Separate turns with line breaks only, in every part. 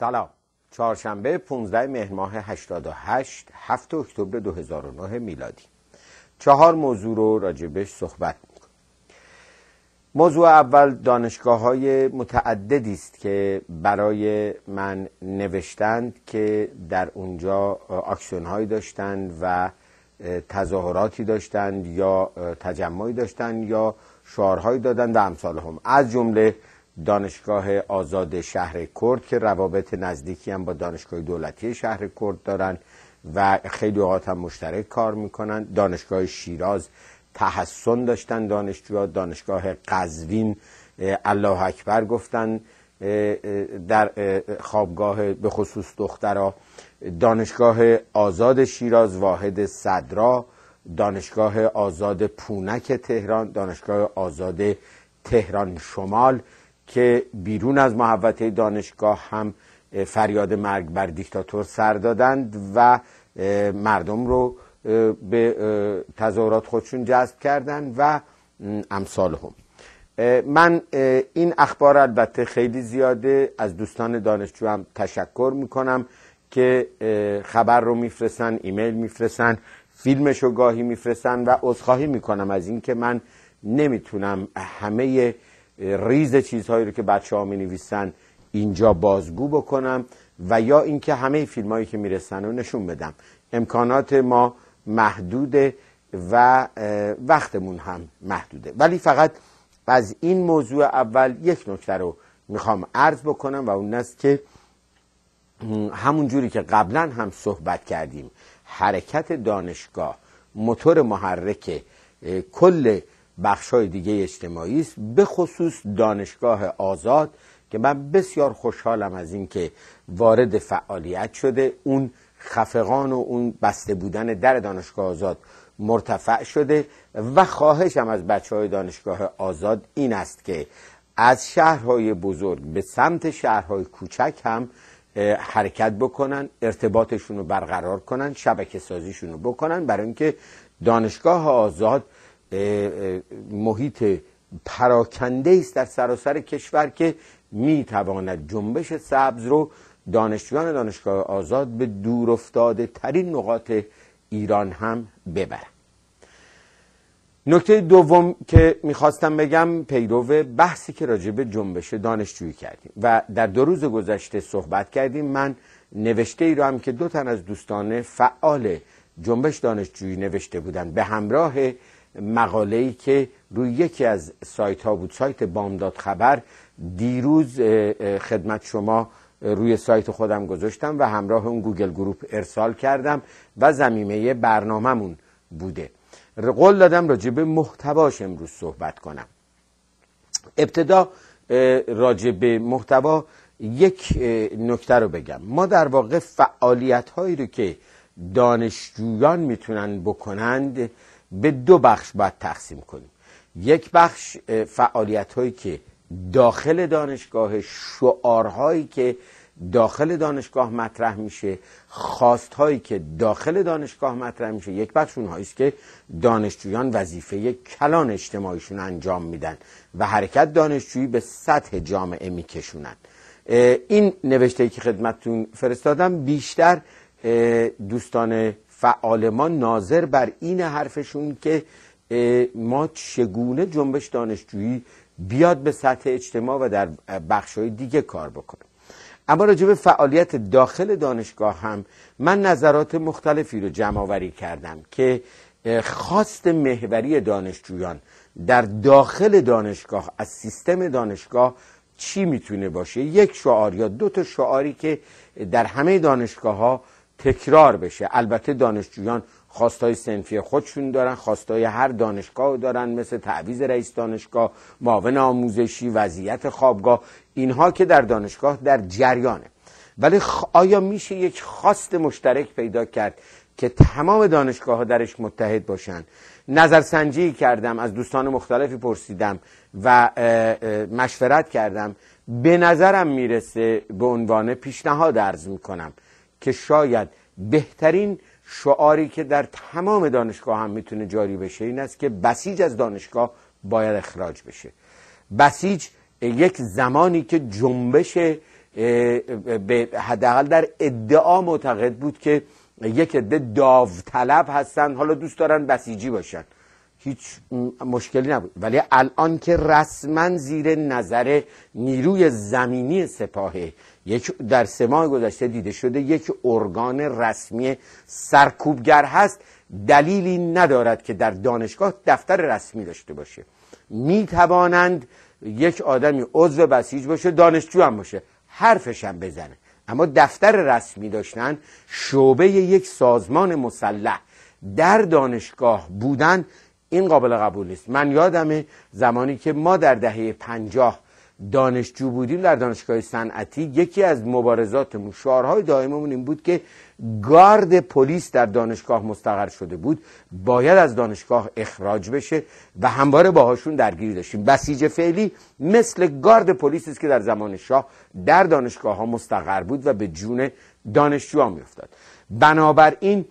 سلام چهارشنبه 15 مهر ماه 88 7 اکتبر 2009 میلادی چهار موضوع رو راجبش صحبت میکنم موضوع اول دانشگاه های متعددی است که برای من نوشتند که در اونجا آکسیون هایی داشتند و تظاهراتی داشتند یا تجمعی داشتند یا شعارهایی دادند و امثال هم از جمله دانشگاه آزاد شهر کرد که روابط نزدیکی هم با دانشگاه دولتی شهر کرد دارن و خیلی اوقات هم مشترک کار میکنن دانشگاه شیراز تحسن داشتن دانشجوها دانشگاه قزوین الله اکبر گفتن در خوابگاه به خصوص دخترها دانشگاه آزاد شیراز واحد صدرا دانشگاه آزاد پونک تهران دانشگاه آزاد تهران شمال که بیرون از محوطه دانشگاه هم فریاد مرگ بر دیکتاتور سر دادند و مردم رو به تظاهرات خودشون جذب کردند و امثال هم من این اخبار البته خیلی زیاده از دوستان دانشجو هم تشکر میکنم که خبر رو میفرستن ایمیل میفرستن فیلمش رو گاهی میفرستن و عذرخواهی میکنم از اینکه من نمیتونم همه ریز چیزهایی رو که بچه ها می نویسن اینجا بازگو بکنم و یا اینکه همه فیلم هایی که میرسن رو نشون بدم امکانات ما محدوده و وقتمون هم محدوده ولی فقط از این موضوع اول یک نکته رو میخوام عرض بکنم و اون است که همون جوری که قبلا هم صحبت کردیم حرکت دانشگاه موتور محرک کل بخش های دیگه اجتماعی است به خصوص دانشگاه آزاد که من بسیار خوشحالم از اینکه وارد فعالیت شده اون خفقان و اون بسته بودن در دانشگاه آزاد مرتفع شده و خواهشم از بچه های دانشگاه آزاد این است که از شهرهای بزرگ به سمت شهرهای کوچک هم حرکت بکنن ارتباطشون رو برقرار کنن شبکه سازیشون رو بکنن برای اینکه دانشگاه آزاد محیط پراکنده است در سراسر کشور که می تواند جنبش سبز رو دانشجویان دانشگاه آزاد به دور افتاده ترین نقاط ایران هم ببره. نکته دوم که میخواستم بگم پیرو بحثی که راجع به جنبش دانشجویی کردیم و در دو روز گذشته صحبت کردیم من نوشته ای رو هم که دو تن از دوستان فعال جنبش دانشجویی نوشته بودن به همراه مقاله ای که روی یکی از سایت ها بود سایت بامداد خبر دیروز خدمت شما روی سایت خودم گذاشتم و همراه اون گوگل گروپ ارسال کردم و زمینه برنامهمون بوده قول دادم راجب محتواش امروز صحبت کنم ابتدا راجب محتوا یک نکته رو بگم ما در واقع فعالیت هایی رو که دانشجویان میتونن بکنند به دو بخش باید تقسیم کنیم یک بخش فعالیت هایی که داخل دانشگاه شعارهایی که داخل دانشگاه مطرح میشه خواست هایی که داخل دانشگاه مطرح میشه یک بخش اونهایی که دانشجویان وظیفه کلان اجتماعیشون انجام میدن و حرکت دانشجویی به سطح جامعه میکشونن این نوشته که خدمتتون فرستادم بیشتر دوستان فعالمان ناظر بر این حرفشون که ما چگونه جنبش دانشجویی بیاد به سطح اجتماع و در بخشهای دیگه کار بکنه اما راجع به فعالیت داخل دانشگاه هم من نظرات مختلفی رو جمع کردم که خواست محوری دانشجویان در داخل دانشگاه از سیستم دانشگاه چی میتونه باشه یک شعار یا دو تا شعاری که در همه دانشگاه ها تکرار بشه البته دانشجویان خواستای سنفی خودشون دارن خواستای هر دانشگاه دارن مثل تعویز رئیس دانشگاه معاون آموزشی وضعیت خوابگاه اینها که در دانشگاه در جریانه ولی آیا میشه یک خواست مشترک پیدا کرد که تمام دانشگاه ها درش متحد باشن نظرسنجی کردم از دوستان مختلفی پرسیدم و مشورت کردم به نظرم میرسه به عنوان پیشنهاد عرض میکنم که شاید بهترین شعاری که در تمام دانشگاه هم میتونه جاری بشه این است که بسیج از دانشگاه باید اخراج بشه بسیج یک زمانی که جنبش به حداقل در ادعا معتقد بود که یک عده داوطلب هستن حالا دوست دارن بسیجی باشن هیچ مشکلی نبود ولی الان که رسما زیر نظر نیروی زمینی سپاهه یک در سه ماه گذشته دیده شده یک ارگان رسمی سرکوبگر هست دلیلی ندارد که در دانشگاه دفتر رسمی داشته باشه می توانند یک آدمی عضو بسیج باشه دانشجو هم باشه حرفش هم بزنه اما دفتر رسمی داشتن شعبه یک سازمان مسلح در دانشگاه بودن این قابل قبول نیست من یادمه زمانی که ما در دهه پنجاه دانشجو بودیم در دانشگاه صنعتی یکی از مبارزاتمون شعارهای دائممون این بود که گارد پلیس در دانشگاه مستقر شده بود باید از دانشگاه اخراج بشه و همواره باهاشون درگیری داشتیم بسیج فعلی مثل گارد پلیس است که در زمان شاه در دانشگاه ها مستقر بود و به جون دانشجوها میافتاد بنابراین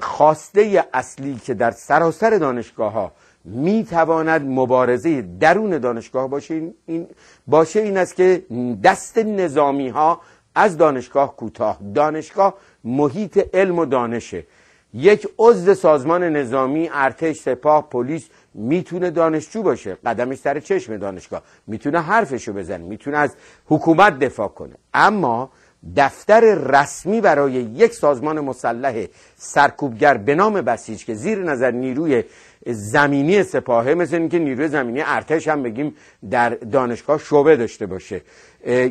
خواسته اصلی که در سراسر دانشگاه ها می تواند مبارزه درون دانشگاه باشه این باشه این است که دست نظامی ها از دانشگاه کوتاه دانشگاه محیط علم و دانشه یک عضو سازمان نظامی ارتش سپاه پلیس میتونه دانشجو باشه قدمش سر چشم دانشگاه میتونه حرفشو بزنه میتونه از حکومت دفاع کنه اما دفتر رسمی برای یک سازمان مسلح سرکوبگر به نام بسیج که زیر نظر نیروی زمینی سپاهه مثل که نیروی زمینی ارتش هم بگیم در دانشگاه شعبه داشته باشه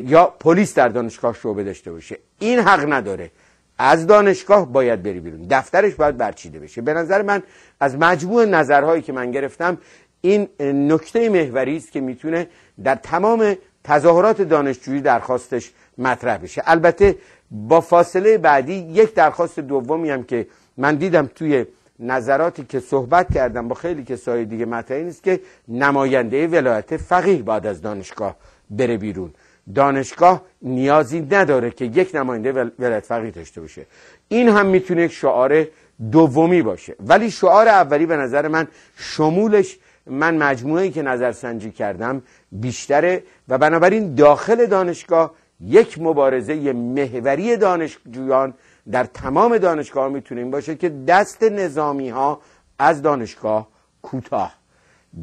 یا پلیس در دانشگاه شعبه داشته باشه این حق نداره از دانشگاه باید بری بیرون دفترش باید برچیده بشه به نظر من از مجموع نظرهایی که من گرفتم این نکته محوری است که میتونه در تمام تظاهرات دانشجویی درخواستش مطرح بشه البته با فاصله بعدی یک درخواست دومی هم که من دیدم توی نظراتی که صحبت کردم با خیلی کسای دیگه مطرح نیست که نماینده ولایت فقیه بعد از دانشگاه بره بیرون دانشگاه نیازی نداره که یک نماینده ولایت فقیه داشته باشه این هم میتونه یک شعار دومی باشه ولی شعار اولی به نظر من شمولش من مجموعه که نظرسنجی کردم بیشتره و بنابراین داخل دانشگاه یک مبارزه محوری دانشجویان در تمام دانشگاه میتونه این باشه که دست نظامی ها از دانشگاه کوتاه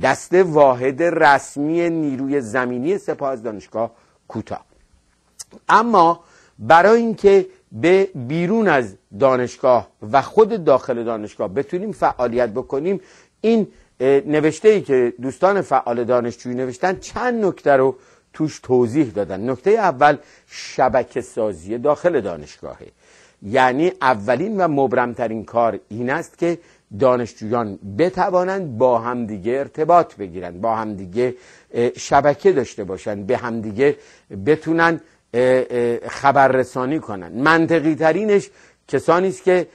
دست واحد رسمی نیروی زمینی سپاه از دانشگاه کوتاه اما برای اینکه به بیرون از دانشگاه و خود داخل دانشگاه بتونیم فعالیت بکنیم این نوشته ای که دوستان فعال دانشجوی نوشتن چند نکته رو توش توضیح دادن نکته اول شبکه سازی داخل دانشگاهه یعنی اولین و مبرمترین کار این است که دانشجویان بتوانند با همدیگه ارتباط بگیرند با همدیگه شبکه داشته باشند به همدیگه بتونند خبررسانی کنند منطقی ترینش کسانی است که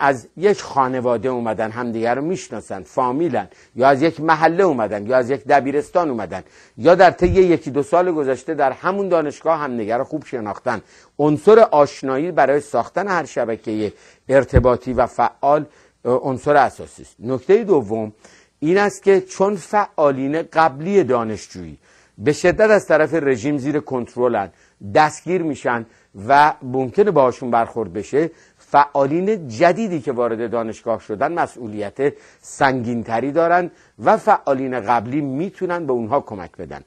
از یک خانواده اومدن همدیگر رو میشناسن فامیلن یا از یک محله اومدن یا از یک دبیرستان اومدن یا در طی یکی دو سال گذشته در همون دانشگاه همدیگر رو خوب شناختن عنصر آشنایی برای ساختن هر شبکه ارتباطی و فعال عنصر اساسی است نکته دوم این است که چون فعالین قبلی دانشجویی به شدت از طرف رژیم زیر کنترلن دستگیر میشن و ممکنه باهاشون برخورد بشه فعالین جدیدی که وارد دانشگاه شدن مسئولیت سنگینتری دارند و فعالین قبلی میتونن به اونها کمک بدن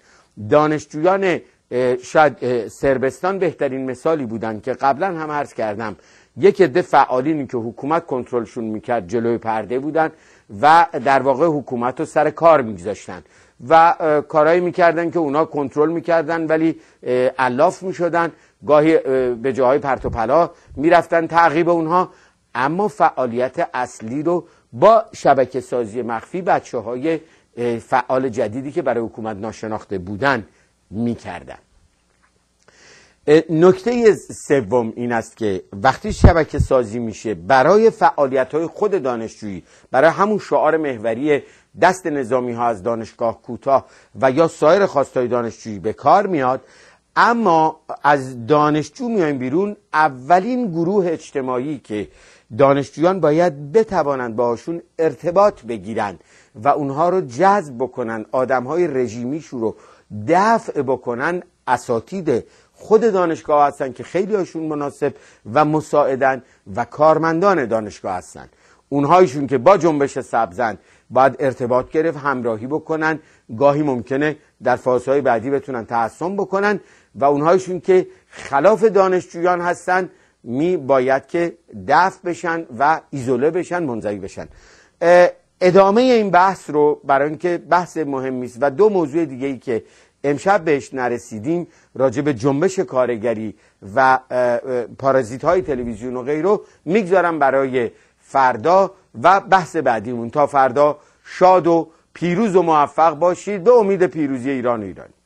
دانشجویان شاید سربستان بهترین مثالی بودن که قبلا هم عرض کردم یک عده فعالینی که حکومت کنترلشون میکرد جلوی پرده بودن و در واقع حکومت رو سر کار میگذاشتن و کارهایی میکردن که اونا کنترل میکردن ولی علاف میشدن گاهی به جاهای پرت و پلا میرفتن تعقیب اونها اما فعالیت اصلی رو با شبکه سازی مخفی بچه های فعال جدیدی که برای حکومت ناشناخته بودن میکردن نکته سوم این است که وقتی شبکه سازی میشه برای فعالیت های خود دانشجویی برای همون شعار محوری دست نظامی ها از دانشگاه کوتاه و یا سایر خواستای دانشجویی به کار میاد اما از دانشجو میایم بیرون اولین گروه اجتماعی که دانشجویان باید بتوانند باشون ارتباط بگیرند و اونها رو جذب بکنن آدم های رژیمیشون رو دفع بکنن اساتید خود دانشگاه هستن که خیلی هاشون مناسب و مساعدن و کارمندان دانشگاه هستن اونهایشون که با جنبش سبزن باید ارتباط گرفت همراهی بکنن گاهی ممکنه در فازهای بعدی بتونن تحسن بکنن و اونهایشون که خلاف دانشجویان هستن می باید که دفع بشن و ایزوله بشن منزوی بشن ادامه این بحث رو برای اینکه بحث مهمی است و دو موضوع دیگه ای که امشب بهش نرسیدیم راجع به جنبش کارگری و پارازیت های تلویزیون و غیره میگذارم برای فردا و بحث بعدیمون تا فردا شاد و پیروز و موفق باشید به امید پیروزی ایران و ایرانی